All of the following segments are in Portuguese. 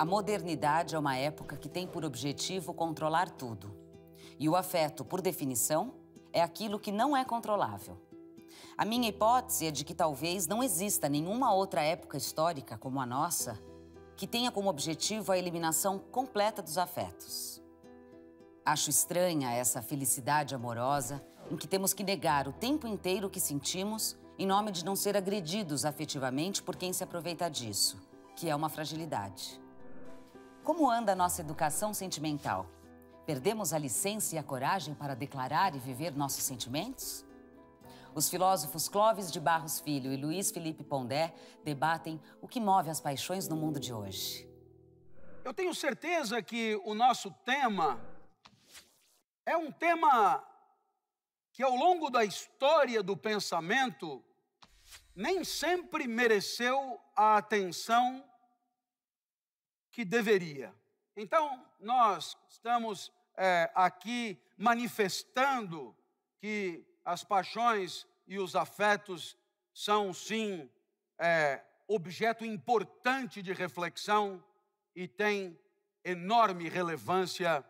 A modernidade é uma época que tem por objetivo controlar tudo. E o afeto, por definição, é aquilo que não é controlável. A minha hipótese é de que talvez não exista nenhuma outra época histórica como a nossa que tenha como objetivo a eliminação completa dos afetos. Acho estranha essa felicidade amorosa em que temos que negar o tempo inteiro o que sentimos em nome de não ser agredidos afetivamente por quem se aproveita disso, que é uma fragilidade. Como anda a nossa educação sentimental? Perdemos a licença e a coragem para declarar e viver nossos sentimentos? Os filósofos Clóvis de Barros Filho e Luiz Felipe Pondé debatem o que move as paixões no mundo de hoje. Eu tenho certeza que o nosso tema é um tema que, ao longo da história do pensamento, nem sempre mereceu a atenção que deveria. Então, nós estamos é, aqui manifestando que as paixões e os afetos são, sim, é, objeto importante de reflexão e têm enorme relevância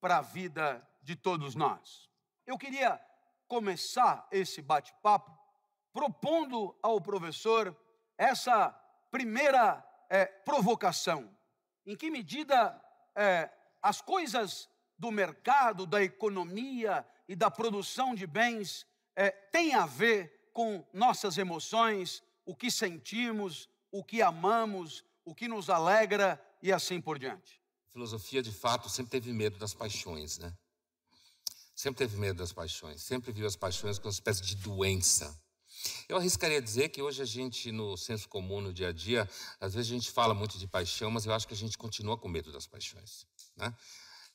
para a vida de todos nós. Eu queria começar esse bate-papo propondo ao professor essa primeira é, provocação em que medida é, as coisas do mercado, da economia e da produção de bens é, têm a ver com nossas emoções, o que sentimos, o que amamos, o que nos alegra e assim por diante. A filosofia, de fato, sempre teve medo das paixões, né? Sempre teve medo das paixões, sempre viu as paixões como uma espécie de doença eu arriscaria dizer que hoje a gente, no senso comum, no dia a dia, às vezes a gente fala muito de paixão, mas eu acho que a gente continua com medo das paixões. Né?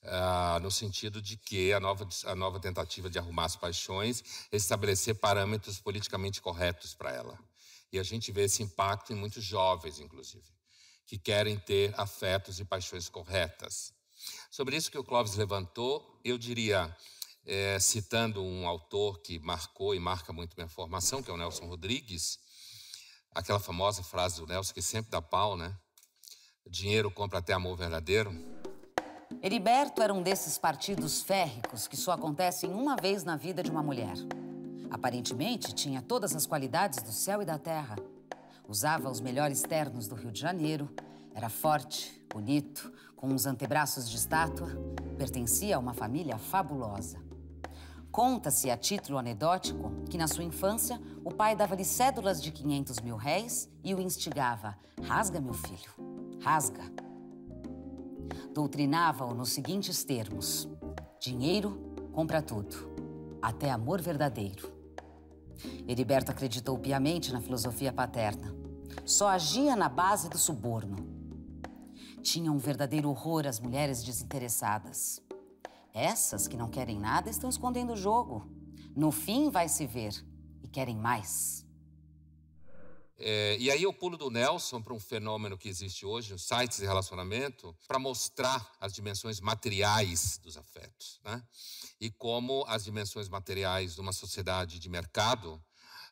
Ah, no sentido de que a nova, a nova tentativa de arrumar as paixões é estabelecer parâmetros politicamente corretos para ela. E a gente vê esse impacto em muitos jovens, inclusive, que querem ter afetos e paixões corretas. Sobre isso que o Clóvis levantou, eu diria é, citando um autor que marcou e marca muito minha formação, que é o Nelson Rodrigues, aquela famosa frase do Nelson que sempre dá pau, né? Dinheiro compra até amor verdadeiro. Heriberto era um desses partidos férricos que só acontecem uma vez na vida de uma mulher. Aparentemente, tinha todas as qualidades do céu e da terra. Usava os melhores ternos do Rio de Janeiro, era forte, bonito, com uns antebraços de estátua, pertencia a uma família fabulosa. Conta-se, a título anedótico, que na sua infância o pai dava-lhe cédulas de 500 mil réis e o instigava: rasga, meu filho, rasga. Doutrinava-o nos seguintes termos: dinheiro compra tudo, até amor verdadeiro. Heriberto acreditou piamente na filosofia paterna. Só agia na base do suborno. Tinha um verdadeiro horror às mulheres desinteressadas. Essas que não querem nada estão escondendo o jogo. No fim vai se ver e querem mais. É, e aí eu pulo do Nelson para um fenômeno que existe hoje, os sites de relacionamento, para mostrar as dimensões materiais dos afetos, né? E como as dimensões materiais de uma sociedade de mercado,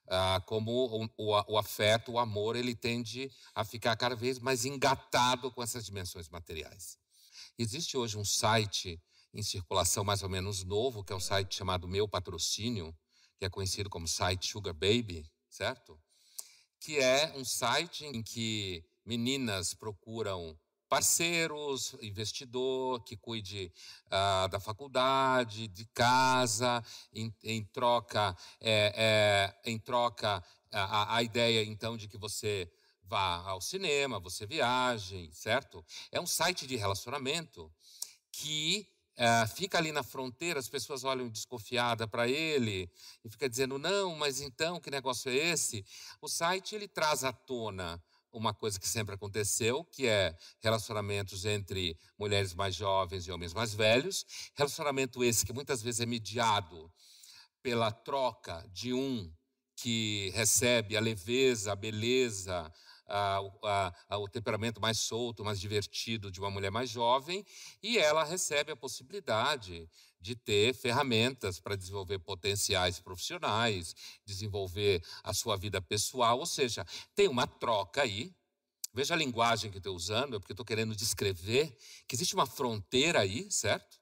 ah, como o, o, o afeto, o amor, ele tende a ficar cada vez mais engatado com essas dimensões materiais. Existe hoje um site em circulação mais ou menos novo, que é um site chamado Meu Patrocínio, que é conhecido como site Sugar Baby, certo? Que é um site em que meninas procuram parceiros, investidor que cuide ah, da faculdade, de casa, em, em troca, é, é, em troca a, a ideia então de que você vá ao cinema, você viaje, certo? É um site de relacionamento que é, fica ali na fronteira, as pessoas olham desconfiada para ele e fica dizendo não, mas então que negócio é esse? O site ele traz à tona uma coisa que sempre aconteceu, que é relacionamentos entre mulheres mais jovens e homens mais velhos, relacionamento esse que muitas vezes é mediado pela troca de um que recebe a leveza, a beleza, o temperamento mais solto, mais divertido de uma mulher mais jovem, e ela recebe a possibilidade de ter ferramentas para desenvolver potenciais profissionais, desenvolver a sua vida pessoal, ou seja, tem uma troca aí. Veja a linguagem que estou usando, é porque estou querendo descrever que existe uma fronteira aí, certo?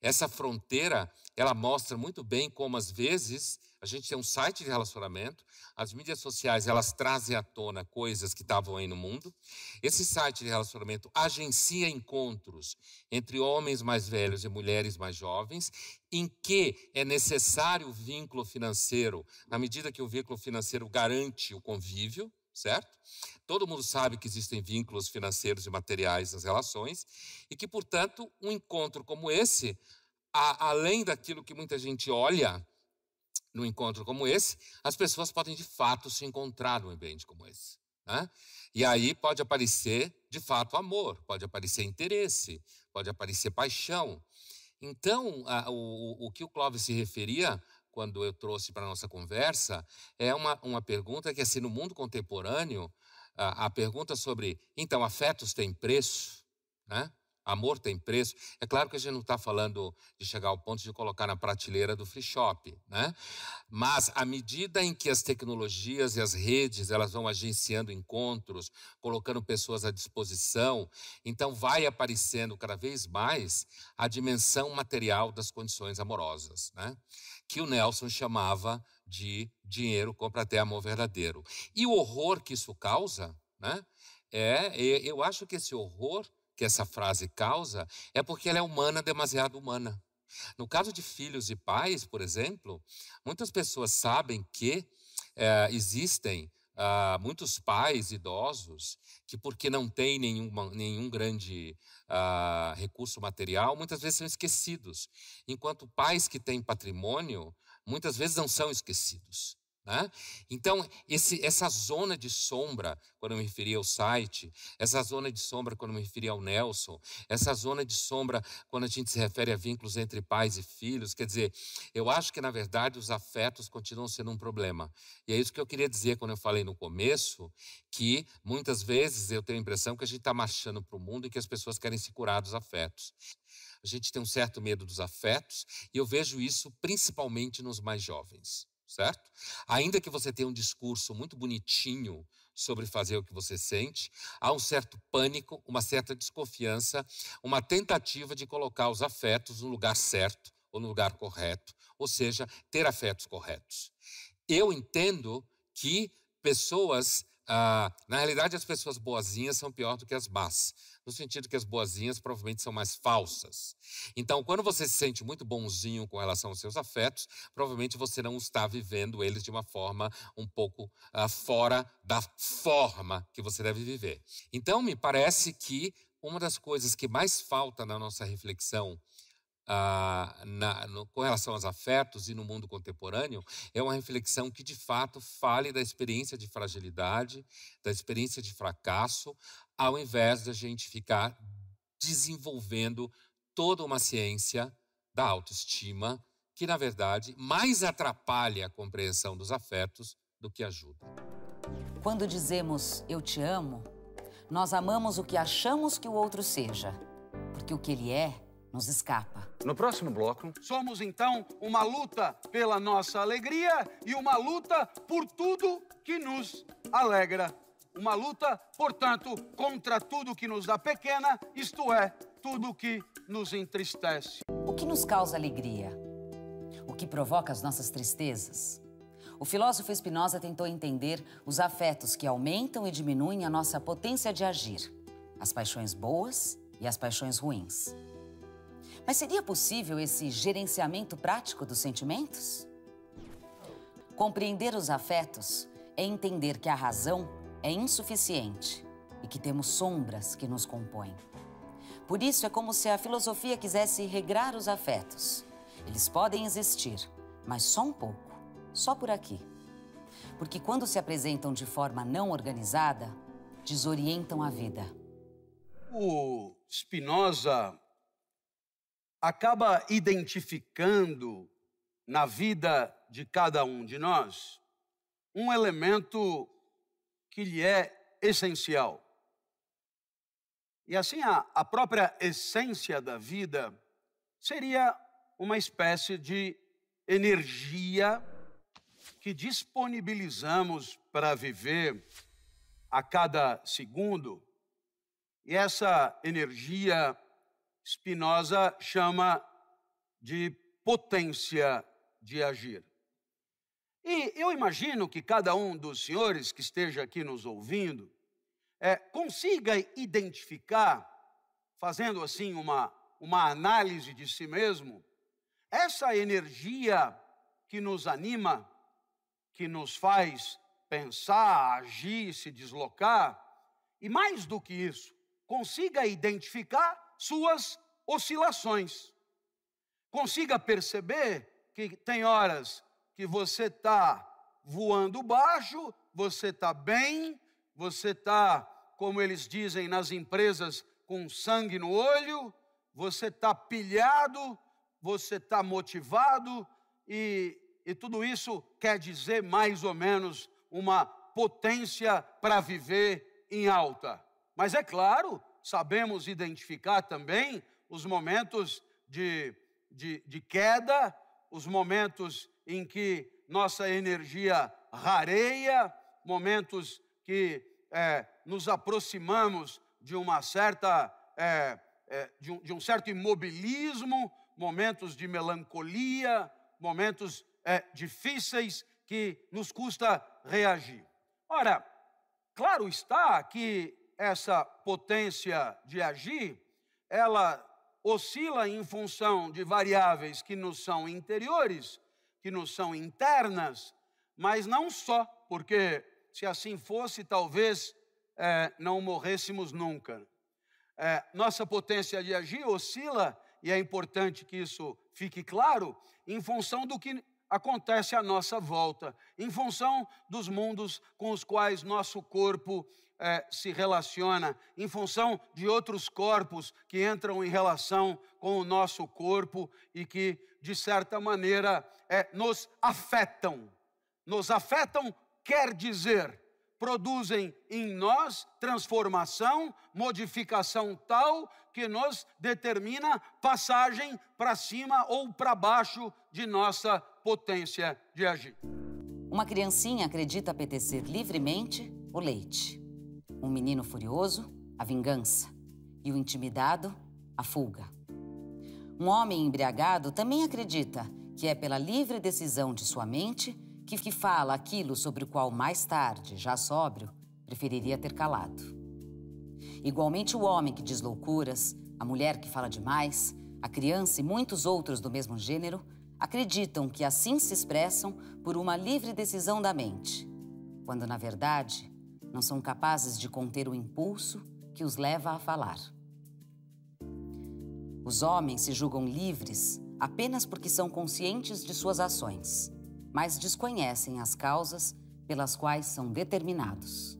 Essa fronteira, ela mostra muito bem como às vezes a gente tem um site de relacionamento, as mídias sociais elas trazem à tona coisas que estavam aí no mundo. Esse site de relacionamento agencia encontros entre homens mais velhos e mulheres mais jovens, em que é necessário o vínculo financeiro, na medida que o vínculo financeiro garante o convívio, certo? Todo mundo sabe que existem vínculos financeiros e materiais nas relações e que, portanto, um encontro como esse, a, além daquilo que muita gente olha, num encontro como esse, as pessoas podem de fato se encontrar num ambiente como esse. Né? E aí pode aparecer de fato amor, pode aparecer interesse, pode aparecer paixão. Então, a, o, o que o Clóvis se referia quando eu trouxe para a nossa conversa é uma, uma pergunta que, assim, no mundo contemporâneo, a, a pergunta sobre, então, afetos têm preço, né? Amor tem preço. É claro que a gente não está falando de chegar ao ponto de colocar na prateleira do free shop, né? Mas à medida em que as tecnologias e as redes elas vão agenciando encontros, colocando pessoas à disposição, então vai aparecendo cada vez mais a dimensão material das condições amorosas, né? Que o Nelson chamava de dinheiro compra até amor verdadeiro. E o horror que isso causa, né? É, eu acho que esse horror que essa frase causa é porque ela é humana, demasiado humana. No caso de filhos e pais, por exemplo, muitas pessoas sabem que é, existem ah, muitos pais idosos que, porque não têm nenhuma, nenhum grande ah, recurso material, muitas vezes são esquecidos, enquanto pais que têm patrimônio muitas vezes não são esquecidos. Né? Então, esse, essa zona de sombra, quando eu me referi ao site, essa zona de sombra quando eu me referi ao Nelson, essa zona de sombra quando a gente se refere a vínculos entre pais e filhos, quer dizer, eu acho que na verdade os afetos continuam sendo um problema. E é isso que eu queria dizer quando eu falei no começo, que muitas vezes eu tenho a impressão que a gente está marchando para o mundo e que as pessoas querem se curar dos afetos. A gente tem um certo medo dos afetos, e eu vejo isso principalmente nos mais jovens certo? Ainda que você tenha um discurso muito bonitinho sobre fazer o que você sente, há um certo pânico, uma certa desconfiança, uma tentativa de colocar os afetos no lugar certo ou no lugar correto, ou seja, ter afetos corretos. Eu entendo que pessoas ah, na realidade, as pessoas boazinhas são pior do que as más, no sentido que as boazinhas provavelmente são mais falsas. Então, quando você se sente muito bonzinho com relação aos seus afetos, provavelmente você não está vivendo eles de uma forma um pouco ah, fora da forma que você deve viver. Então, me parece que uma das coisas que mais falta na nossa reflexão ah, na, no, com relação aos afetos e no mundo contemporâneo é uma reflexão que, de fato, fale da experiência de fragilidade, da experiência de fracasso, ao invés de a gente ficar desenvolvendo toda uma ciência da autoestima que, na verdade, mais atrapalha a compreensão dos afetos do que ajuda. Quando dizemos eu te amo, nós amamos o que achamos que o outro seja, porque o que ele é nos escapa. No próximo bloco, somos então uma luta pela nossa alegria e uma luta por tudo que nos alegra. Uma luta, portanto, contra tudo que nos dá pequena, isto é, tudo que nos entristece. O que nos causa alegria? O que provoca as nossas tristezas? O filósofo Spinoza tentou entender os afetos que aumentam e diminuem a nossa potência de agir, as paixões boas e as paixões ruins. Mas seria possível esse gerenciamento prático dos sentimentos? Compreender os afetos é entender que a razão é insuficiente e que temos sombras que nos compõem. Por isso, é como se a filosofia quisesse regrar os afetos. Eles podem existir, mas só um pouco, só por aqui. Porque quando se apresentam de forma não organizada, desorientam a vida. O Spinoza acaba identificando na vida de cada um de nós um elemento que lhe é essencial. E assim, a, a própria essência da vida seria uma espécie de energia que disponibilizamos para viver a cada segundo. E essa energia Spinoza chama de potência de agir. E eu imagino que cada um dos senhores que esteja aqui nos ouvindo é, consiga identificar, fazendo assim uma, uma análise de si mesmo, essa energia que nos anima, que nos faz pensar, agir, se deslocar, e mais do que isso, consiga identificar suas oscilações. Consiga perceber que tem horas que você está voando baixo, você está bem, você está, como eles dizem nas empresas, com sangue no olho, você está pilhado, você está motivado, e, e tudo isso quer dizer mais ou menos uma potência para viver em alta. Mas é claro sabemos identificar também os momentos de, de, de queda, os momentos em que nossa energia rareia, momentos que é, nos aproximamos de uma certa é, é, de, um, de, um, certo imobilismo, momentos de melancolia, momentos é, difíceis que nos custa reagir. Ora, claro está que essa potência de agir, ela oscila em função de variáveis que nos são interiores, que nos são internas, mas não só, porque se assim fosse, talvez é, não morrêssemos nunca. É, nossa potência de agir oscila, e é importante que isso fique claro, em função do que acontece à nossa volta, em função dos mundos com os quais nosso corpo é, se relaciona, em função de outros corpos que entram em relação com o nosso corpo e que, de certa maneira, é, nos afetam. Nos afetam quer dizer, produzem em nós transformação, modificação tal que nos determina passagem para cima ou para baixo de nossa potência de agir. Uma criancinha acredita apetecer livremente o leite. Um menino furioso, a vingança. E o intimidado, a fuga. Um homem embriagado também acredita que é pela livre decisão de sua mente que fala aquilo sobre o qual mais tarde, já sóbrio, preferiria ter calado. Igualmente, o homem que diz loucuras, a mulher que fala demais, a criança e muitos outros do mesmo gênero acreditam que assim se expressam por uma livre decisão da mente, quando na verdade não são capazes de conter o impulso que os leva a falar. Os homens se julgam livres apenas porque são conscientes de suas ações, mas desconhecem as causas pelas quais são determinados.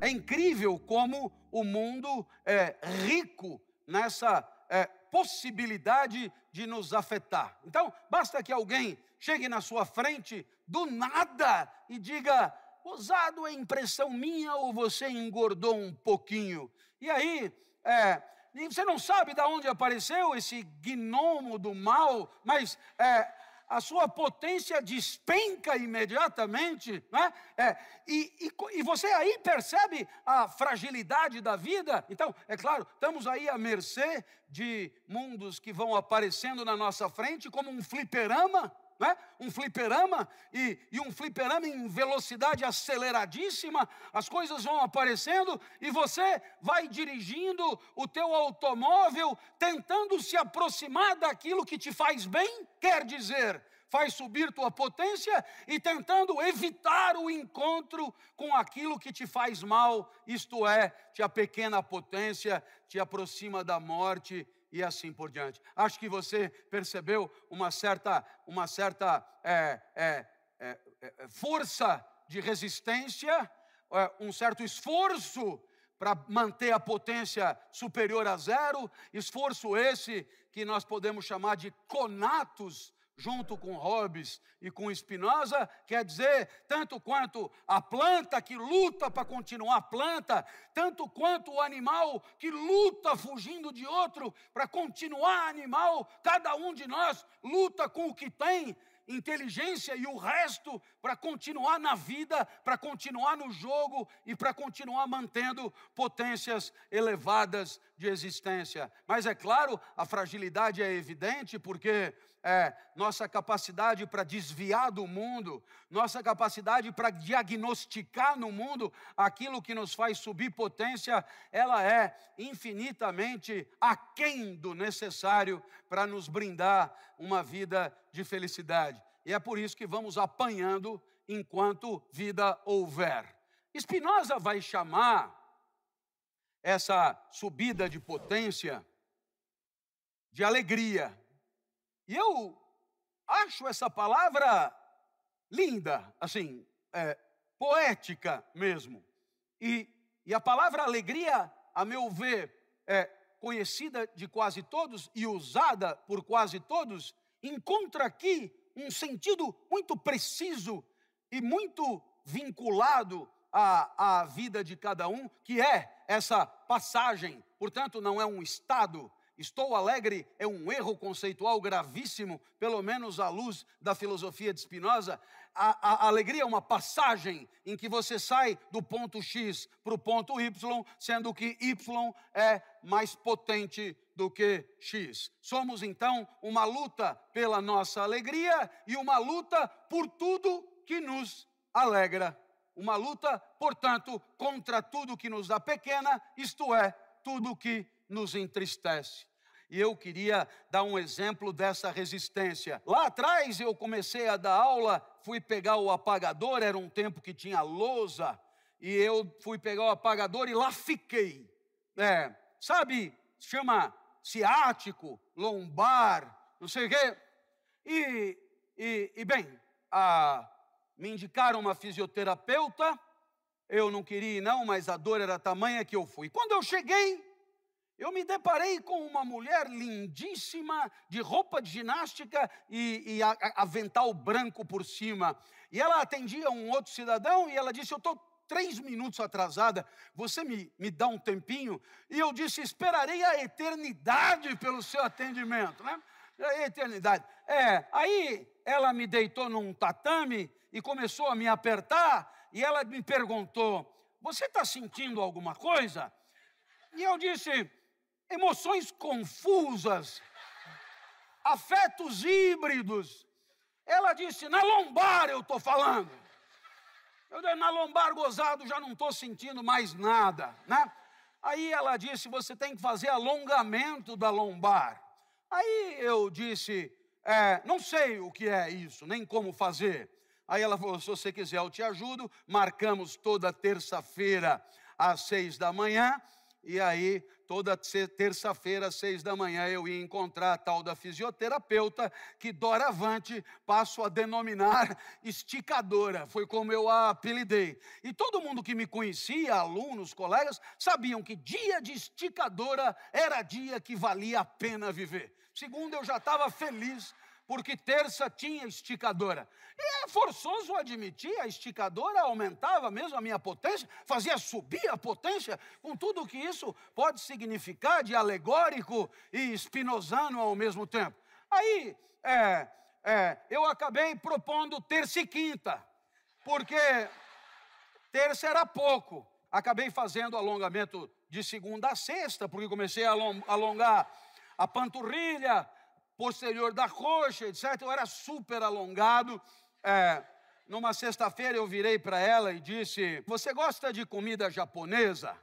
É incrível como o mundo é rico nessa é, possibilidade de nos afetar. Então, basta que alguém chegue na sua frente do nada e diga: Ousado é impressão minha ou você engordou um pouquinho? E aí, é, você não sabe de onde apareceu esse gnomo do mal, mas é, a sua potência despenca imediatamente, né? É, e, e, e, você aí percebe a fragilidade da vida. Então, é claro, estamos aí à mercê de mundos que vão aparecendo na nossa frente como um fliperama né? um fliperama, e, e um fliperama em velocidade aceleradíssima, as coisas vão aparecendo e você vai dirigindo o teu automóvel tentando se aproximar daquilo que te faz bem, quer dizer, faz subir tua potência e tentando evitar o encontro com aquilo que te faz mal, isto é, te a pequena potência, te aproxima da morte e assim por diante. Acho que você percebeu uma certa, uma certa é, é, é, é, é força de resistência, é, um certo esforço para manter a potência superior a zero, esforço esse que nós podemos chamar de conatos junto com Hobbes e com Spinoza, quer dizer, tanto quanto a planta que luta para continuar planta, tanto quanto o animal que luta fugindo de outro para continuar animal, cada um de nós luta com o que tem, inteligência e o resto para continuar na vida, para continuar no jogo e para continuar mantendo potências elevadas de existência. Mas é claro, a fragilidade é evidente porque é, nossa capacidade para desviar do mundo, nossa capacidade para diagnosticar no mundo aquilo que nos faz subir potência, ela é infinitamente aquém do necessário para nos brindar uma vida de felicidade. E é por isso que vamos apanhando enquanto vida houver. Spinoza vai chamar essa subida de potência, de alegria. E eu acho essa palavra linda, assim, é, poética mesmo. E, e a palavra alegria, a meu ver, é conhecida de quase todos e usada por quase todos, encontra aqui um sentido muito preciso e muito vinculado à, à vida de cada um, que é essa passagem. Portanto, não é um estado. Estou alegre é um erro conceitual gravíssimo, pelo menos à luz da filosofia de Spinoza. A, a, a alegria é uma passagem em que você sai do ponto X para o ponto Y, sendo que Y é mais potente do que X. Somos então uma luta pela nossa alegria e uma luta por tudo que nos alegra. Uma luta, portanto, contra tudo que nos dá pequena, isto é, tudo que nos entristece. E eu queria dar um exemplo dessa resistência. Lá atrás eu comecei a dar aula, fui pegar o apagador, era um tempo que tinha lousa, e eu fui pegar o apagador e lá fiquei. É, sabe, chama ciático, lombar, não sei o quê. E, e, e bem, a, me indicaram uma fisioterapeuta. Eu não queria ir, não, mas a dor era tamanha que eu fui. Quando eu cheguei, eu me deparei com uma mulher lindíssima, de roupa de ginástica e, e a, a, avental branco por cima. E ela atendia um outro cidadão e ela disse: Eu estou três minutos atrasada, você me, me dá um tempinho? E eu disse: Esperarei a eternidade pelo seu atendimento, né? A eternidade. É, aí ela me deitou num tatame e começou a me apertar, e ela me perguntou: Você está sentindo alguma coisa? E eu disse: Emoções confusas, afetos híbridos. Ela disse: Na lombar eu estou falando. Eu disse: Na lombar gozado já não estou sentindo mais nada, né? Aí ela disse: Você tem que fazer alongamento da lombar. Aí eu disse: é, Não sei o que é isso, nem como fazer. Aí ela falou: se você quiser, eu te ajudo. Marcamos toda terça-feira às seis da manhã. E aí, toda terça-feira, às seis da manhã, eu ia encontrar a tal da fisioterapeuta, que doravante passo a denominar esticadora, foi como eu a apelidei. E todo mundo que me conhecia, alunos, colegas, sabiam que dia de esticadora era dia que valia a pena viver. Segundo, eu já estava feliz porque terça tinha esticadora. E é forçoso admitir, a esticadora aumentava mesmo a minha potência, fazia subir a potência, com tudo o que isso pode significar de alegórico e espinosano ao mesmo tempo. Aí, é, é, eu acabei propondo terça e quinta, porque terça era pouco. Acabei fazendo alongamento de segunda a sexta, porque comecei a alongar a panturrilha, posterior da coxa, etc. Eu era super alongado. É, numa sexta-feira eu virei para ela e disse: Você gosta de comida japonesa?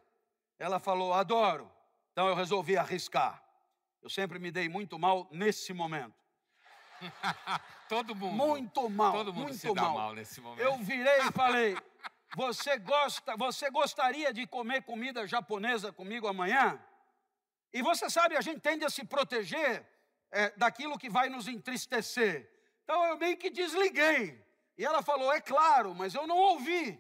Ela falou: Adoro. Então eu resolvi arriscar. Eu sempre me dei muito mal nesse momento. Todo mundo. Muito mal. Todo mundo muito se mal. mal nesse momento. Eu virei e falei: Você gosta, você gostaria de comer comida japonesa comigo amanhã? E você sabe, a gente tende a se proteger é, daquilo que vai nos entristecer. Então eu meio que desliguei. E ela falou: É claro, mas eu não ouvi.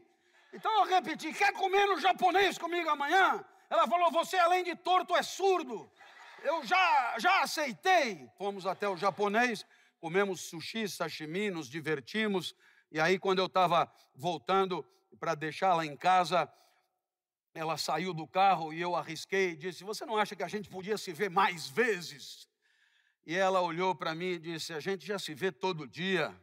Então eu repeti: Quer comer no japonês comigo amanhã? Ela falou: Você, além de torto, é surdo. Eu já, já aceitei. Fomos até o japonês, comemos sushi, sashimi, nos divertimos. E aí, quando eu estava voltando para deixá-la em casa, ela saiu do carro e eu arrisquei e disse: Você não acha que a gente podia se ver mais vezes? E ela olhou para mim e disse: A gente já se vê todo dia.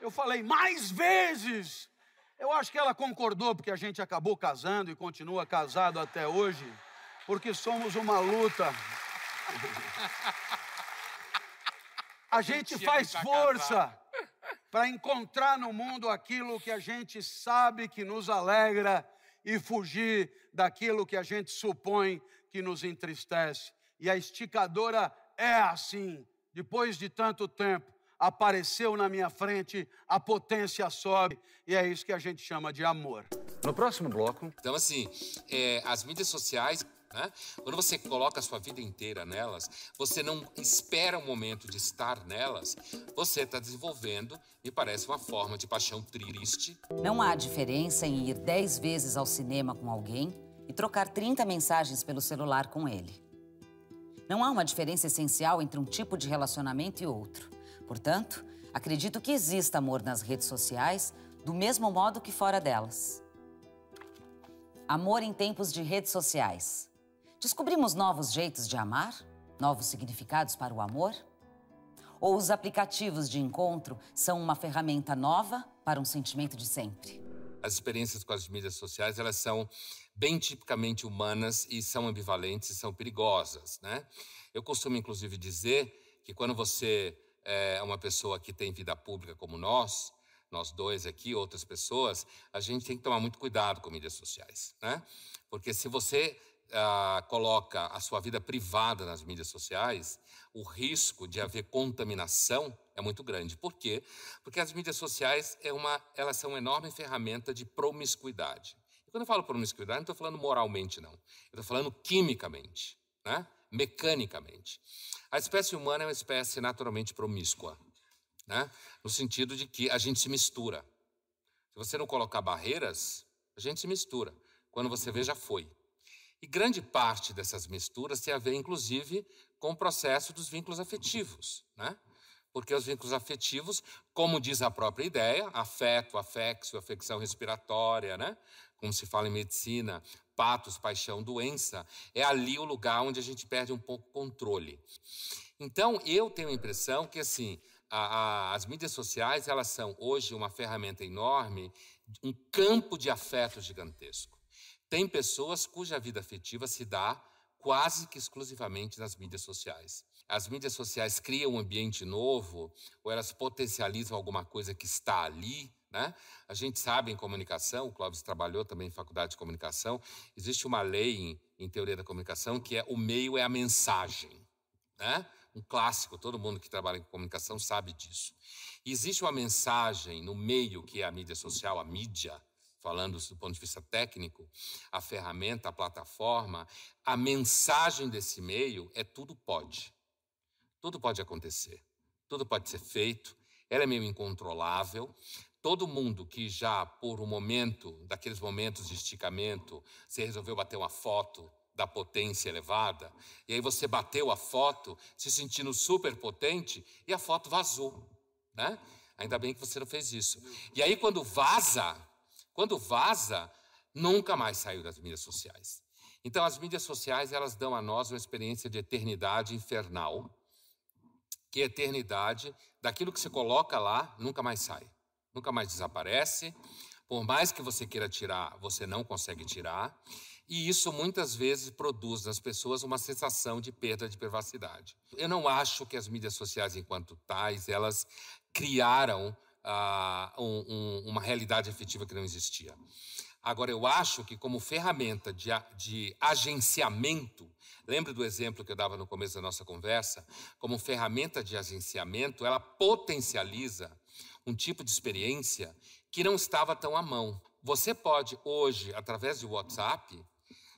Eu falei: Mais vezes! Eu acho que ela concordou, porque a gente acabou casando e continua casado até hoje, porque somos uma luta. A gente faz força para encontrar no mundo aquilo que a gente sabe que nos alegra e fugir daquilo que a gente supõe que nos entristece. E a esticadora é assim. Depois de tanto tempo, apareceu na minha frente, a potência sobe, e é isso que a gente chama de amor. No próximo bloco. Então, assim, é, as mídias sociais né? Quando você coloca a sua vida inteira nelas, você não espera o momento de estar nelas, você está desenvolvendo, me parece, uma forma de paixão triste. Não há diferença em ir 10 vezes ao cinema com alguém e trocar 30 mensagens pelo celular com ele. Não há uma diferença essencial entre um tipo de relacionamento e outro. Portanto, acredito que exista amor nas redes sociais, do mesmo modo que fora delas. Amor em tempos de redes sociais. Descobrimos novos jeitos de amar? Novos significados para o amor? Ou os aplicativos de encontro são uma ferramenta nova para um sentimento de sempre? as experiências com as mídias sociais, elas são bem tipicamente humanas e são ambivalentes e são perigosas, né? Eu costumo, inclusive, dizer que quando você é uma pessoa que tem vida pública como nós, nós dois aqui, outras pessoas, a gente tem que tomar muito cuidado com mídias sociais, né? Porque se você ah, coloca a sua vida privada nas mídias sociais, o risco de haver contaminação é muito grande. Por quê? Porque as mídias sociais é uma, elas são uma enorme ferramenta de promiscuidade. E quando eu falo promiscuidade, não estou falando moralmente, não. Eu estou falando quimicamente, né? mecanicamente. A espécie humana é uma espécie naturalmente promíscua, né? no sentido de que a gente se mistura. Se você não colocar barreiras, a gente se mistura. Quando você vê, já foi. E grande parte dessas misturas tem a ver, inclusive, com o processo dos vínculos afetivos. Né? porque os vínculos afetivos, como diz a própria ideia, afeto, afexo, afecção respiratória, né? como se fala em medicina, patos, paixão, doença, é ali o lugar onde a gente perde um pouco o controle. Então, eu tenho a impressão que, assim, a, a, as mídias sociais, elas são hoje uma ferramenta enorme, um campo de afeto gigantesco. Tem pessoas cuja vida afetiva se dá quase que exclusivamente nas mídias sociais. As mídias sociais criam um ambiente novo ou elas potencializam alguma coisa que está ali, né? A gente sabe em comunicação, o Clóvis trabalhou também em faculdade de comunicação, existe uma lei em, em teoria da comunicação que é o meio é a mensagem. Né? Um clássico, todo mundo que trabalha em comunicação sabe disso. E existe uma mensagem no meio que é a mídia social, a mídia, falando do ponto de vista técnico, a ferramenta, a plataforma, a mensagem desse meio é tudo pode. Tudo pode acontecer, tudo pode ser feito, ela é meio incontrolável. Todo mundo que já, por um momento, daqueles momentos de esticamento, você resolveu bater uma foto da potência elevada, e aí você bateu a foto se sentindo super potente e a foto vazou. Né? Ainda bem que você não fez isso. E aí, quando vaza, quando vaza, nunca mais saiu das mídias sociais. Então, as mídias sociais, elas dão a nós uma experiência de eternidade infernal, que a eternidade, daquilo que você coloca lá, nunca mais sai, nunca mais desaparece. Por mais que você queira tirar, você não consegue tirar. E isso muitas vezes produz nas pessoas uma sensação de perda de privacidade. Eu não acho que as mídias sociais, enquanto tais, elas criaram ah, um, um, uma realidade afetiva que não existia. Agora, eu acho que, como ferramenta de, de agenciamento, lembra do exemplo que eu dava no começo da nossa conversa? Como ferramenta de agenciamento, ela potencializa um tipo de experiência que não estava tão à mão. Você pode, hoje, através de WhatsApp,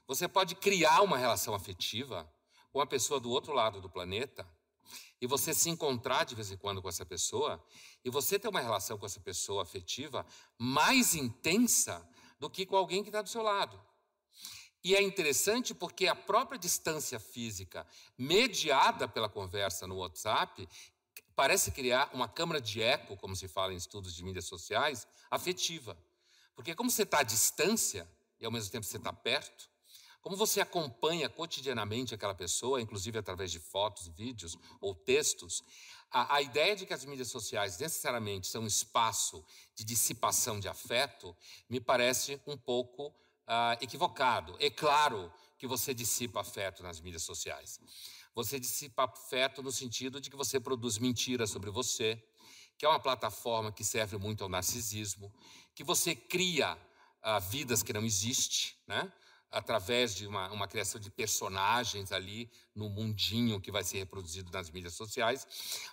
você pode criar uma relação afetiva com a pessoa do outro lado do planeta e você se encontrar de vez em quando com essa pessoa e você ter uma relação com essa pessoa afetiva mais intensa do que com alguém que está do seu lado. E é interessante porque a própria distância física, mediada pela conversa no WhatsApp, parece criar uma câmara de eco, como se fala em estudos de mídias sociais, afetiva. Porque como você está à distância e ao mesmo tempo você está perto, como você acompanha cotidianamente aquela pessoa, inclusive através de fotos, vídeos ou textos, a, a ideia de que as mídias sociais necessariamente são um espaço de dissipação de afeto me parece um pouco ah, equivocado. É claro que você dissipa afeto nas mídias sociais. Você dissipa afeto no sentido de que você produz mentiras sobre você, que é uma plataforma que serve muito ao narcisismo, que você cria ah, vidas que não existem, né? através de uma, uma, criação de personagens ali no mundinho que vai ser reproduzido nas mídias sociais,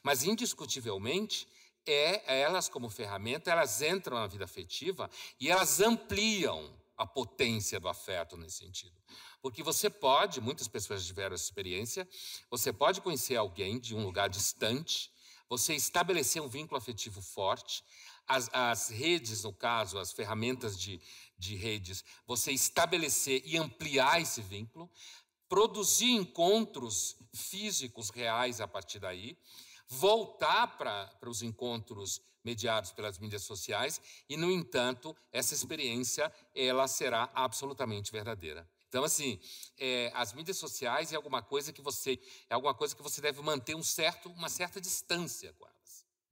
mas indiscutivelmente é elas como ferramenta, elas entram na vida afetiva e elas ampliam a potência do afeto nesse sentido. Porque você pode, muitas pessoas tiveram essa experiência, você pode conhecer alguém de um lugar distante, você estabelecer um vínculo afetivo forte, as, as redes, no caso, as ferramentas de, de redes, você estabelecer e ampliar esse vínculo, produzir encontros físicos reais a partir daí, voltar para os encontros mediados pelas mídias sociais e, no entanto, essa experiência ela será absolutamente verdadeira. Então, assim, é, as mídias sociais é alguma coisa que você é alguma coisa que você deve manter um certo, uma certa distância com ela.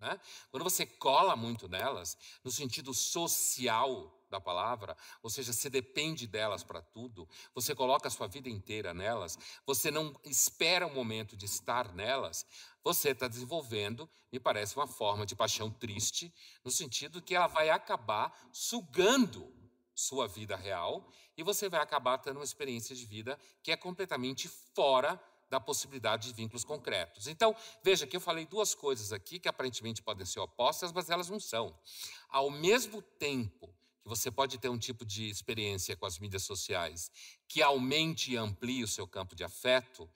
Né? Quando você cola muito nelas, no sentido social da palavra, ou seja, você depende delas para tudo, você coloca a sua vida inteira nelas, você não espera o momento de estar nelas, você está desenvolvendo, me parece, uma forma de paixão triste, no sentido que ela vai acabar sugando sua vida real e você vai acabar tendo uma experiência de vida que é completamente fora da possibilidade de vínculos concretos. Então, veja que eu falei duas coisas aqui que aparentemente podem ser opostas, mas elas não são. Ao mesmo tempo que você pode ter um tipo de experiência com as mídias sociais que aumente e amplie o seu campo de afeto,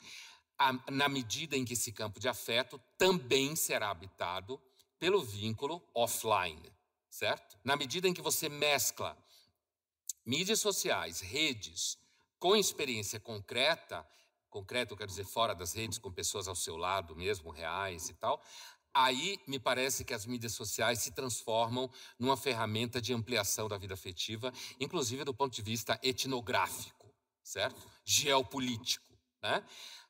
na medida em que esse campo de afeto também será habitado pelo vínculo offline, certo? Na medida em que você mescla mídias sociais, redes, com experiência concreta, concreto, quero dizer, fora das redes, com pessoas ao seu lado mesmo, reais e tal, aí me parece que as mídias sociais se transformam numa ferramenta de ampliação da vida afetiva, inclusive do ponto de vista etnográfico, certo? Geopolítico, né?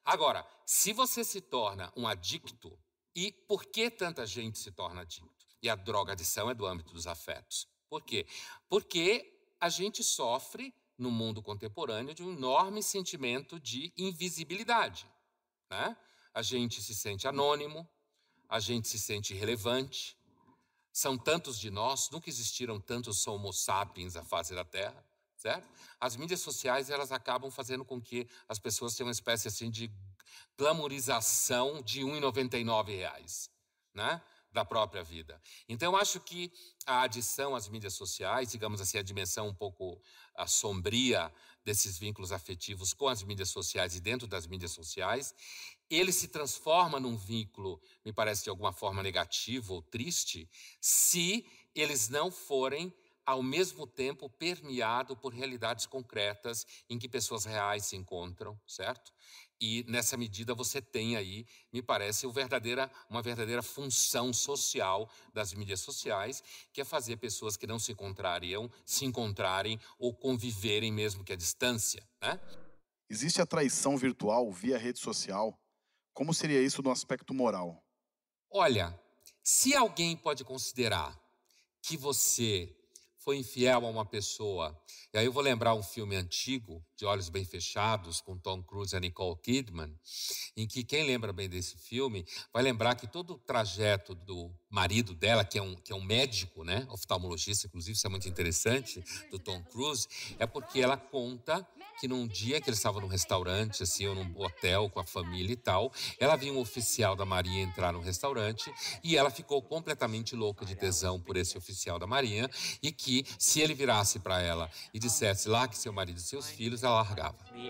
Agora, se você se torna um adicto, e por que tanta gente se torna adicto? E a droga adição é do âmbito dos afetos. Por quê? Porque a gente sofre no mundo contemporâneo de um enorme sentimento de invisibilidade. Né? A gente se sente anônimo, a gente se sente irrelevante. São tantos de nós, nunca existiram tantos homo sapiens à face da Terra, certo? As mídias sociais elas acabam fazendo com que as pessoas tenham uma espécie assim de glamorização de R$ 1,99, né? da própria vida. Então, eu acho que a adição às mídias sociais, digamos assim, a dimensão um pouco ah, sombria desses vínculos afetivos com as mídias sociais e dentro das mídias sociais, ele se transforma num vínculo, me parece de alguma forma negativo ou triste, se eles não forem ao mesmo tempo permeado por realidades concretas em que pessoas reais se encontram, certo? E nessa medida você tem aí, me parece, verdadeira, uma verdadeira função social das mídias sociais, que é fazer pessoas que não se encontrariam se encontrarem ou conviverem mesmo que à distância, né? Existe a traição virtual via rede social? Como seria isso no aspecto moral? Olha, se alguém pode considerar que você foi infiel a uma pessoa. E aí eu vou lembrar um filme antigo, De Olhos Bem Fechados, com Tom Cruise e Nicole Kidman, em que quem lembra bem desse filme vai lembrar que todo o trajeto do marido dela, que é um, que é um médico, né? oftalmologista, inclusive, isso é muito interessante, do Tom Cruise, é porque ela conta que num dia que ele estava num restaurante, assim, ou num hotel com a família e tal, ela viu um oficial da Marinha entrar no restaurante e ela ficou completamente louca de tesão por esse oficial da Marinha e que se ele virasse para ela e dissesse lá que seu marido e seus filhos, ela largava. me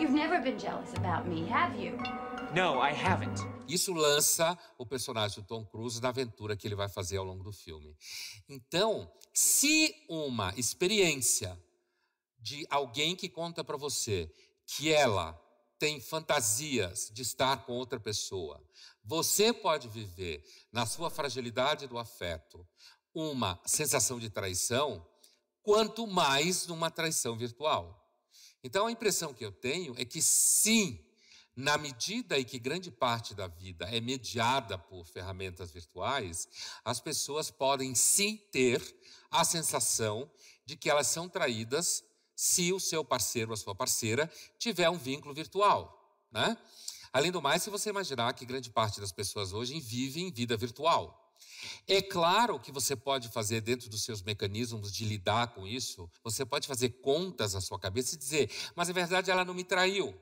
You've never been jealous about me, have you? No, I haven't. Isso lança o personagem do Tom Cruise na aventura que ele vai fazer ao longo do filme. Então, se uma experiência de alguém que conta para você que ela tem fantasias de estar com outra pessoa, você pode viver na sua fragilidade do afeto uma sensação de traição, quanto mais numa traição virtual. Então a impressão que eu tenho é que sim, na medida em que grande parte da vida é mediada por ferramentas virtuais, as pessoas podem sim ter a sensação de que elas são traídas se o seu parceiro ou a sua parceira tiver um vínculo virtual, né? Além do mais, se você imaginar que grande parte das pessoas hoje vivem em vida virtual, é claro que você pode fazer dentro dos seus mecanismos de lidar com isso, você pode fazer contas na sua cabeça e dizer, mas na é verdade ela não me traiu.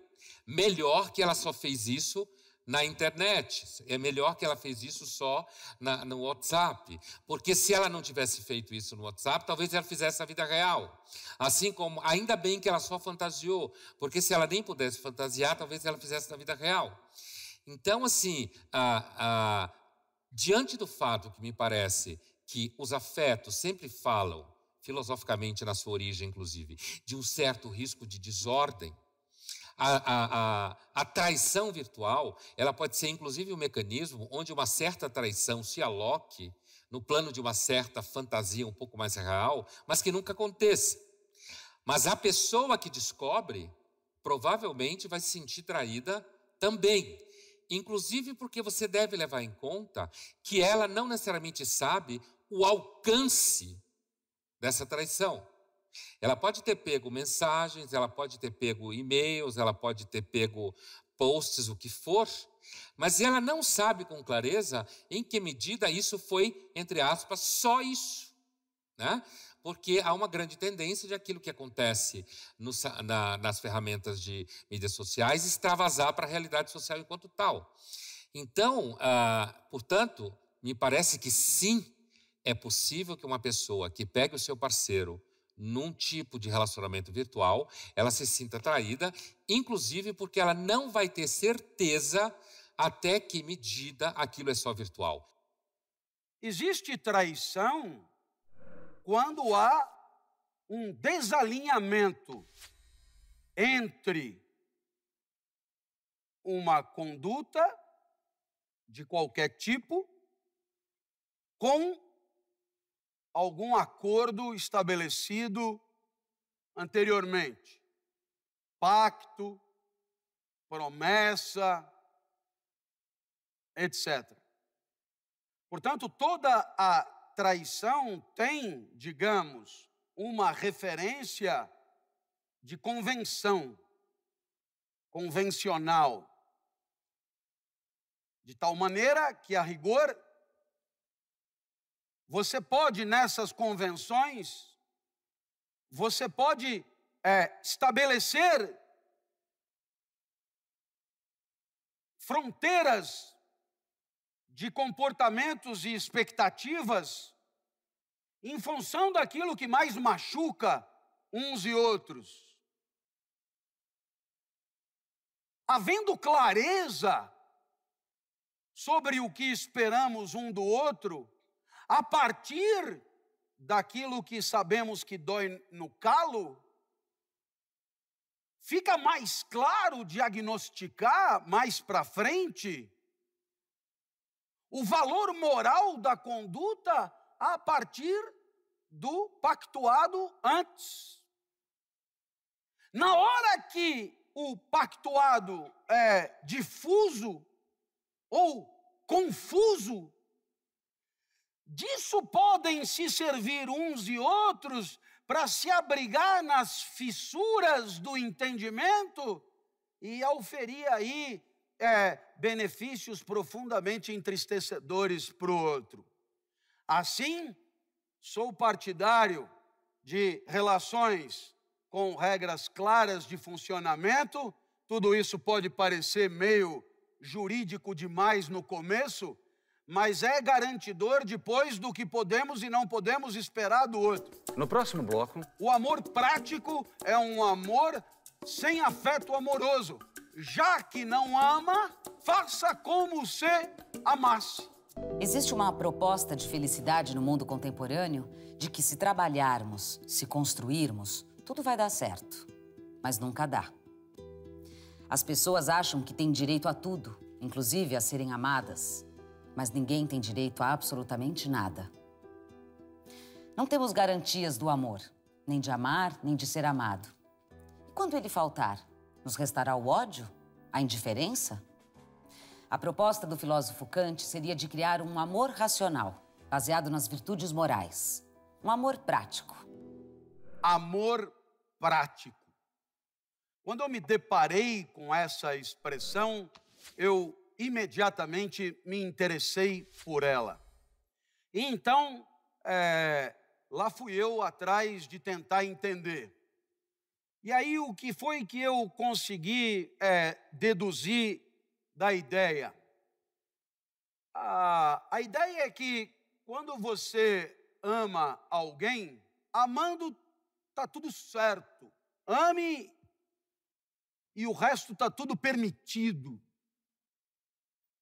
Melhor que ela só fez isso na internet, é melhor que ela fez isso só na, no WhatsApp, porque se ela não tivesse feito isso no WhatsApp, talvez ela fizesse na vida real. Assim como, ainda bem que ela só fantasiou, porque se ela nem pudesse fantasiar, talvez ela fizesse na vida real. Então, assim, a, a, diante do fato que me parece que os afetos sempre falam, filosoficamente na sua origem, inclusive, de um certo risco de desordem, a, a, a, a traição virtual, ela pode ser inclusive um mecanismo onde uma certa traição se aloque no plano de uma certa fantasia um pouco mais real, mas que nunca aconteça. Mas a pessoa que descobre provavelmente vai se sentir traída também. Inclusive porque você deve levar em conta que ela não necessariamente sabe o alcance dessa traição. Ela pode ter pego mensagens, ela pode ter pego e-mails, ela pode ter pego posts, o que for, mas ela não sabe com clareza em que medida isso foi, entre aspas, só isso. Né? Porque há uma grande tendência de aquilo que acontece no, na, nas ferramentas de mídias sociais extravasar para a realidade social enquanto tal. Então, ah, portanto, me parece que sim, é possível que uma pessoa que pegue o seu parceiro num tipo de relacionamento virtual, ela se sinta traída, inclusive porque ela não vai ter certeza até que medida aquilo é só virtual. Existe traição quando há um desalinhamento entre uma conduta de qualquer tipo com algum acordo estabelecido anteriormente. Pacto, promessa, etc. Portanto, toda a traição tem, digamos, uma referência de convenção, convencional, de tal maneira que, a rigor, você pode, nessas convenções, você pode é, estabelecer fronteiras de comportamentos e expectativas em função daquilo que mais machuca uns e outros. Havendo clareza sobre o que esperamos um do outro, a partir daquilo que sabemos que dói no calo, fica mais claro diagnosticar mais para frente o valor moral da conduta a partir do pactuado antes. Na hora que o pactuado é difuso ou confuso, Disso podem se servir uns e outros para se abrigar nas fissuras do entendimento e auferir aí é, benefícios profundamente entristecedores para o outro. Assim, sou partidário de relações com regras claras de funcionamento. Tudo isso pode parecer meio jurídico demais no começo, mas é garantidor depois do que podemos e não podemos esperar do outro. No próximo bloco. O amor prático é um amor sem afeto amoroso. Já que não ama, faça como se amasse. Existe uma proposta de felicidade no mundo contemporâneo de que se trabalharmos, se construirmos, tudo vai dar certo. Mas nunca dá. As pessoas acham que têm direito a tudo, inclusive a serem amadas mas ninguém tem direito a absolutamente nada. Não temos garantias do amor, nem de amar, nem de ser amado. E quando ele faltar, nos restará o ódio? A indiferença? A proposta do filósofo Kant seria de criar um amor racional, baseado nas virtudes morais. Um amor prático. Amor prático. Quando eu me deparei com essa expressão, eu imediatamente me interessei por ela. E então, é, lá fui eu atrás de tentar entender. E aí, o que foi que eu consegui é, deduzir da ideia? A, a ideia é que quando você ama alguém, amando tá tudo certo. Ame e o resto tá tudo permitido.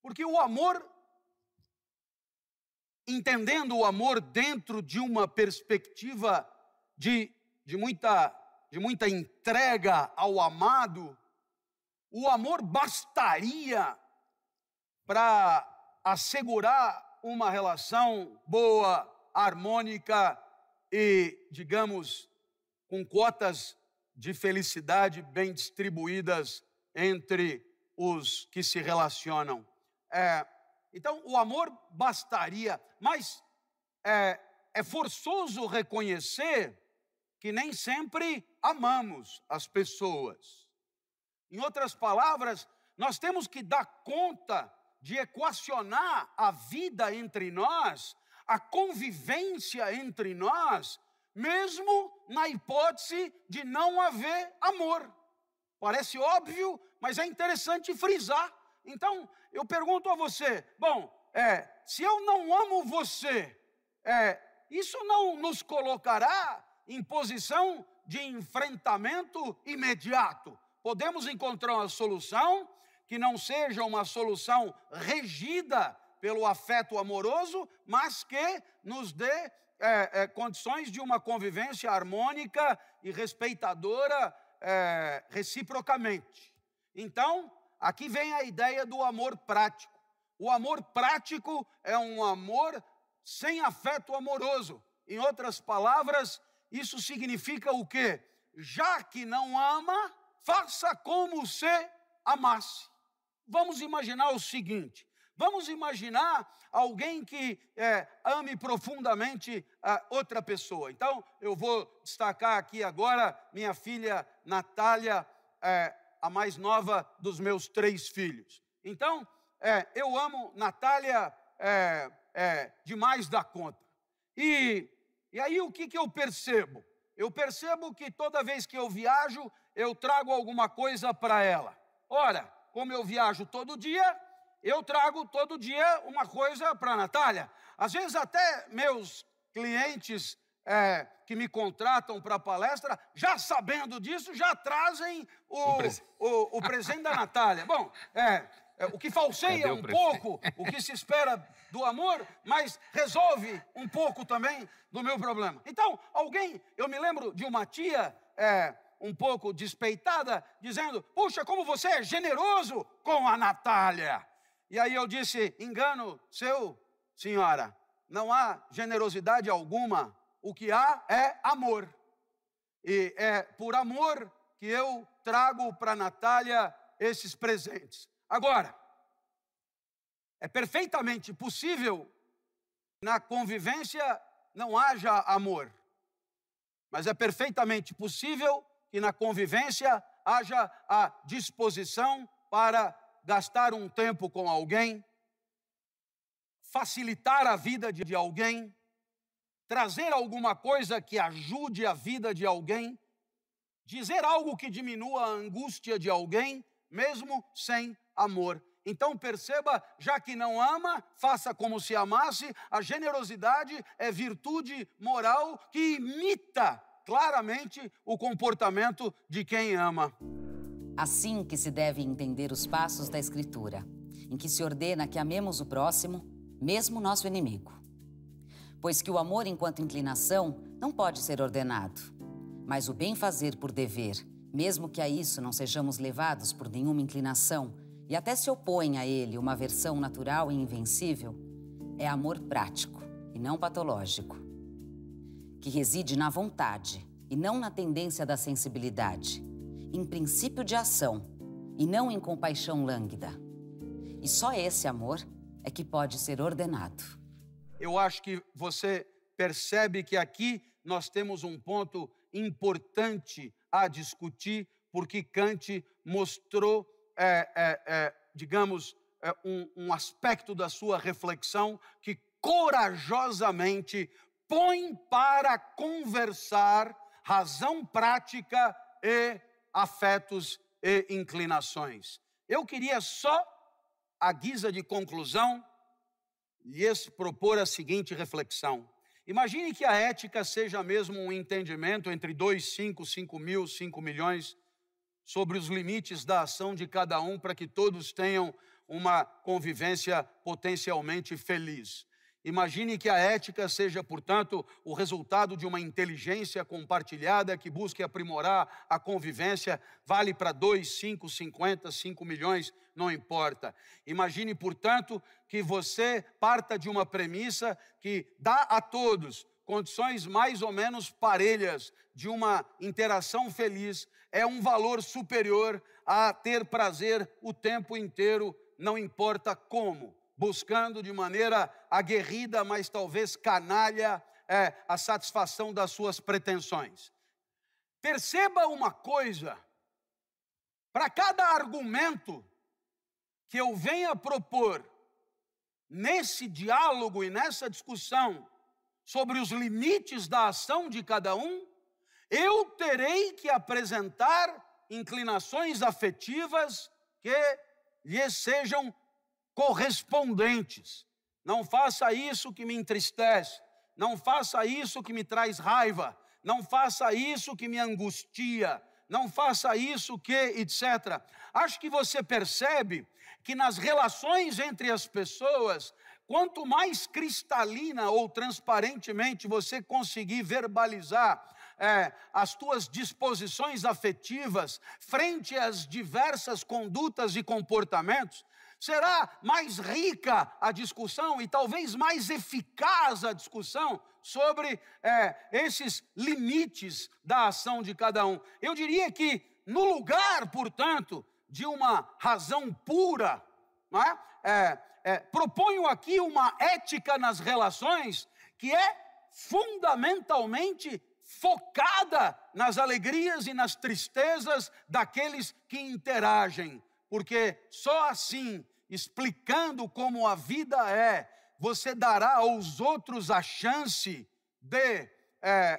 Porque o amor, entendendo o amor dentro de uma perspectiva de, de, muita, de muita entrega ao amado, o amor bastaria para assegurar uma relação boa, harmônica e, digamos, com cotas de felicidade bem distribuídas entre os que se relacionam. É, então, o amor bastaria, mas é, é forçoso reconhecer que nem sempre amamos as pessoas. Em outras palavras, nós temos que dar conta de equacionar a vida entre nós, a convivência entre nós, mesmo na hipótese de não haver amor. Parece óbvio, mas é interessante frisar. Então, eu pergunto a você: bom, é, se eu não amo você, é, isso não nos colocará em posição de enfrentamento imediato. Podemos encontrar uma solução que não seja uma solução regida pelo afeto amoroso, mas que nos dê é, é, condições de uma convivência harmônica e respeitadora é, reciprocamente. Então, Aqui vem a ideia do amor prático. O amor prático é um amor sem afeto amoroso. Em outras palavras, isso significa o quê? Já que não ama, faça como se amasse. Vamos imaginar o seguinte: vamos imaginar alguém que é, ame profundamente a outra pessoa. Então, eu vou destacar aqui agora minha filha Natália, é, a mais nova dos meus três filhos. Então, é, eu amo Natália é, é, demais da conta. E, e aí o que, que eu percebo? Eu percebo que toda vez que eu viajo, eu trago alguma coisa para ela. Ora, como eu viajo todo dia, eu trago todo dia uma coisa para Natália. Às vezes até meus clientes é, que me contratam para palestra, já sabendo disso, já trazem o, o, o presente da Natália. Bom, é, é, o que falseia um pouco o que se espera do amor, mas resolve um pouco também do meu problema. Então, alguém, eu me lembro de uma tia é, um pouco despeitada, dizendo: Puxa, como você é generoso com a Natália. E aí eu disse: Engano seu, senhora, não há generosidade alguma o que há é amor. E é por amor que eu trago para Natália esses presentes. Agora, é perfeitamente possível na convivência não haja amor. Mas é perfeitamente possível que na convivência haja a disposição para gastar um tempo com alguém, facilitar a vida de alguém, trazer alguma coisa que ajude a vida de alguém, dizer algo que diminua a angústia de alguém, mesmo sem amor. Então perceba, já que não ama, faça como se amasse. A generosidade é virtude moral que imita claramente o comportamento de quem ama. Assim que se deve entender os passos da Escritura, em que se ordena que amemos o próximo, mesmo nosso inimigo pois que o amor enquanto inclinação não pode ser ordenado. Mas o bem fazer por dever, mesmo que a isso não sejamos levados por nenhuma inclinação, e até se opõe a ele uma versão natural e invencível, é amor prático e não patológico, que reside na vontade e não na tendência da sensibilidade, em princípio de ação e não em compaixão lânguida. E só esse amor é que pode ser ordenado eu acho que você percebe que aqui nós temos um ponto importante a discutir, porque Kant mostrou, é, é, é, digamos, é, um, um aspecto da sua reflexão que corajosamente põe para conversar razão prática e afetos e inclinações. Eu queria só, à guisa de conclusão, lhes propor a seguinte reflexão. Imagine que a ética seja mesmo um entendimento entre dois, cinco, cinco mil, cinco milhões, sobre os limites da ação de cada um para que todos tenham uma convivência potencialmente feliz. Imagine que a ética seja, portanto, o resultado de uma inteligência compartilhada que busque aprimorar a convivência, vale para 2, 5, 50, 5 milhões, não importa. Imagine, portanto, que você parta de uma premissa que dá a todos condições mais ou menos parelhas de uma interação feliz, é um valor superior a ter prazer o tempo inteiro, não importa como buscando de maneira aguerrida, mas talvez canalha, é, a satisfação das suas pretensões. Perceba uma coisa: para cada argumento que eu venha propor nesse diálogo e nessa discussão sobre os limites da ação de cada um, eu terei que apresentar inclinações afetivas que lhes sejam correspondentes. Não faça isso que me entristece, não faça isso que me traz raiva, não faça isso que me angustia, não faça isso que, etc. Acho que você percebe que nas relações entre as pessoas, quanto mais cristalina ou transparentemente você conseguir verbalizar é, as tuas disposições afetivas frente às diversas condutas e comportamentos, será mais rica a discussão e talvez mais eficaz a discussão sobre é, esses limites da ação de cada um. Eu diria que, no lugar, portanto, de uma razão pura, é? É, é, proponho aqui uma ética nas relações que é fundamentalmente focada nas alegrias e nas tristezas daqueles que interagem porque só assim, explicando como a vida é, você dará aos outros a chance de, é,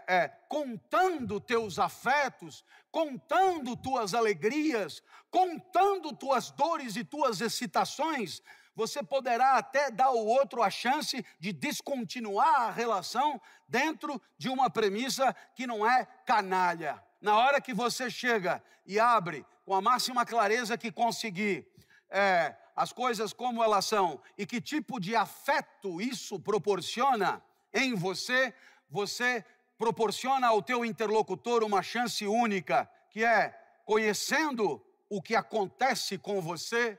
é, contando teus afetos, contando tuas alegrias, contando tuas dores e tuas excitações, você poderá até dar ao outro a chance de descontinuar a relação dentro de uma premissa que não é canalha na hora que você chega e abre com a máxima clareza que conseguir é, as coisas como elas são e que tipo de afeto isso proporciona em você, você proporciona ao teu interlocutor uma chance única, que é conhecendo o que acontece com você,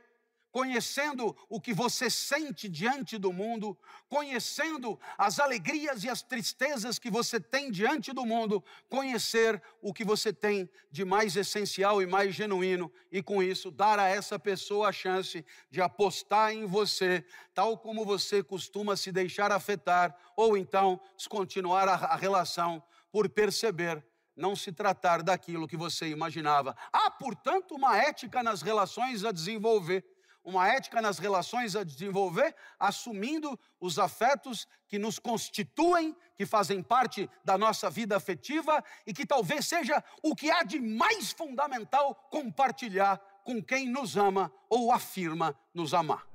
conhecendo o que você sente diante do mundo, conhecendo as alegrias e as tristezas que você tem diante do mundo, conhecer o que você tem de mais essencial e mais genuíno, e com isso dar a essa pessoa a chance de apostar em você, tal como você costuma se deixar afetar, ou então descontinuar a relação por perceber não se tratar daquilo que você imaginava. Há, portanto, uma ética nas relações a desenvolver uma ética nas relações a desenvolver, assumindo os afetos que nos constituem, que fazem parte da nossa vida afetiva e que talvez seja o que há de mais fundamental compartilhar com quem nos ama ou afirma nos amar.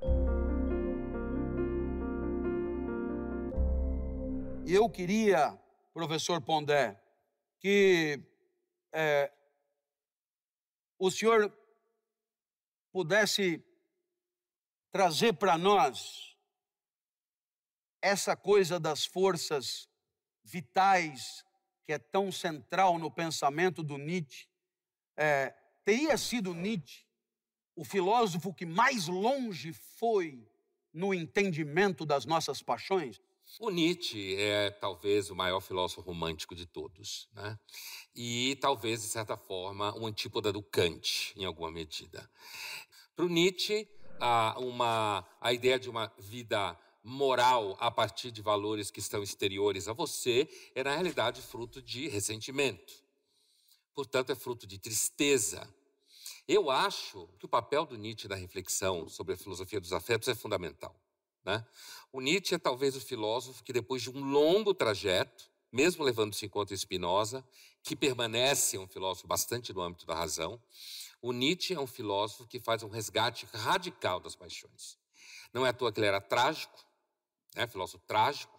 E eu queria, professor Pondé, que é, o senhor pudesse trazer para nós essa coisa das forças vitais, que é tão central no pensamento do Nietzsche. É, teria sido Nietzsche o filósofo que mais longe foi no entendimento das nossas paixões? O Nietzsche é talvez o maior filósofo romântico de todos, né? E talvez, de certa forma, um antípoda do Kant, em alguma medida. Para o Nietzsche, a, uma, a ideia de uma vida moral a partir de valores que estão exteriores a você, é na realidade fruto de ressentimento. Portanto, é fruto de tristeza. Eu acho que o papel do Nietzsche na reflexão sobre a filosofia dos afetos é fundamental. Né? O Nietzsche é talvez o filósofo que, depois de um longo trajeto, mesmo levando-se em conta Spinoza, que permanece um filósofo bastante no âmbito da razão, o Nietzsche é um filósofo que faz um resgate radical das paixões. Não é à toa que ele era trágico, né? filósofo trágico,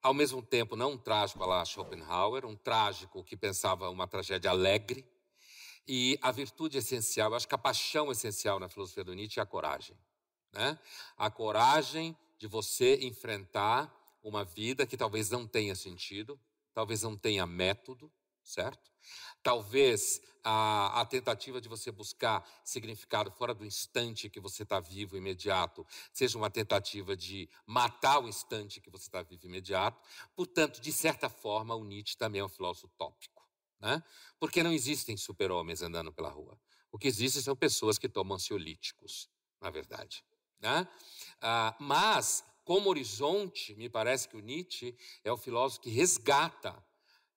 ao mesmo tempo não um trágico lá Schopenhauer, um trágico que pensava uma tragédia alegre. E a virtude essencial, acho que a paixão essencial na filosofia do Nietzsche é a coragem. Né? A coragem de você enfrentar uma vida que talvez não tenha sentido, talvez não tenha método, certo? Talvez a, a, tentativa de você buscar significado fora do instante que você está vivo imediato seja uma tentativa de matar o instante que você está vivo imediato. Portanto, de certa forma, o Nietzsche também é um filósofo tópico, né? Porque não existem super-homens andando pela rua. O que existe são pessoas que tomam ansiolíticos, na verdade. Né? Ah, mas, como horizonte, me parece que o Nietzsche é o filósofo que resgata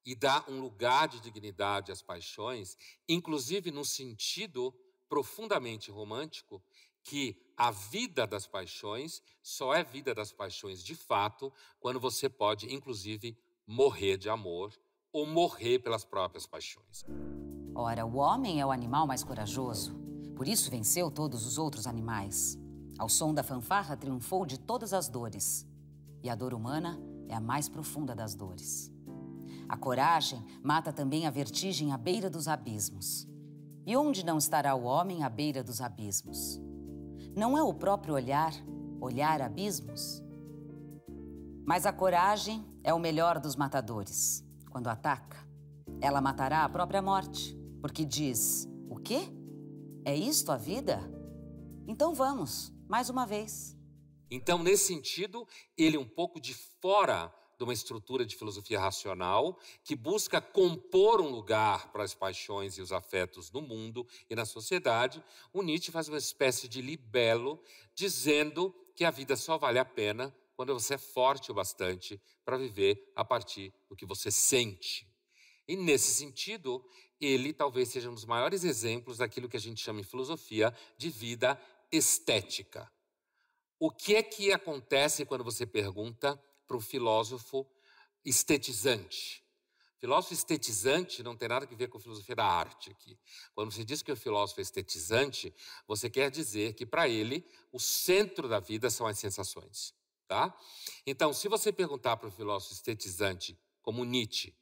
e dá um lugar de dignidade às paixões, inclusive no sentido profundamente romântico que a vida das paixões só é vida das paixões de fato quando você pode, inclusive, morrer de amor ou morrer pelas próprias paixões. Ora, o homem é o animal mais corajoso, por isso venceu todos os outros animais. Ao som da fanfarra, triunfou de todas as dores. E a dor humana é a mais profunda das dores. A coragem mata também a vertigem à beira dos abismos. E onde não estará o homem à beira dos abismos? Não é o próprio olhar, olhar abismos? Mas a coragem é o melhor dos matadores. Quando ataca, ela matará a própria morte, porque diz: O quê? É isto a vida? Então vamos, mais uma vez. Então, nesse sentido, ele é um pouco de fora de uma estrutura de filosofia racional que busca compor um lugar para as paixões e os afetos no mundo e na sociedade, o Nietzsche faz uma espécie de libelo dizendo que a vida só vale a pena quando você é forte o bastante para viver a partir do que você sente. E nesse sentido, ele talvez seja um dos maiores exemplos daquilo que a gente chama em filosofia de vida estética. O que é que acontece quando você pergunta para o filósofo estetizante. Filósofo estetizante não tem nada a ver com filosofia da arte aqui. Quando você diz que o filósofo é estetizante, você quer dizer que para ele o centro da vida são as sensações, tá? Então, se você perguntar para o filósofo estetizante, como Nietzsche,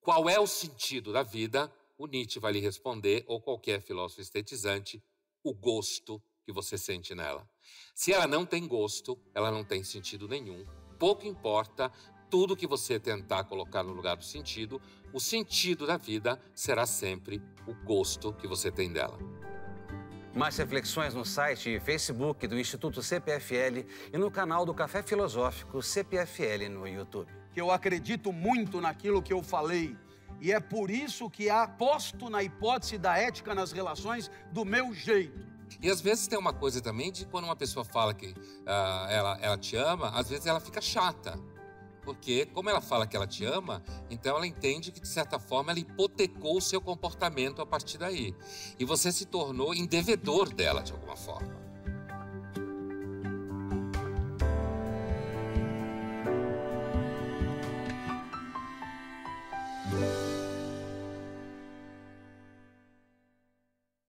qual é o sentido da vida, o Nietzsche vai lhe responder ou qualquer filósofo estetizante, o gosto que você sente nela. Se ela não tem gosto, ela não tem sentido nenhum pouco importa tudo que você tentar colocar no lugar do sentido, o sentido da vida será sempre o gosto que você tem dela. Mais reflexões no site e Facebook do Instituto CPFL e no canal do Café Filosófico CPFL no YouTube. Que eu acredito muito naquilo que eu falei. E é por isso que aposto na hipótese da ética nas relações do meu jeito. E às vezes tem uma coisa também de quando uma pessoa fala que uh, ela, ela te ama, às vezes ela fica chata. Porque, como ela fala que ela te ama, então ela entende que, de certa forma, ela hipotecou o seu comportamento a partir daí. E você se tornou devedor dela, de alguma forma.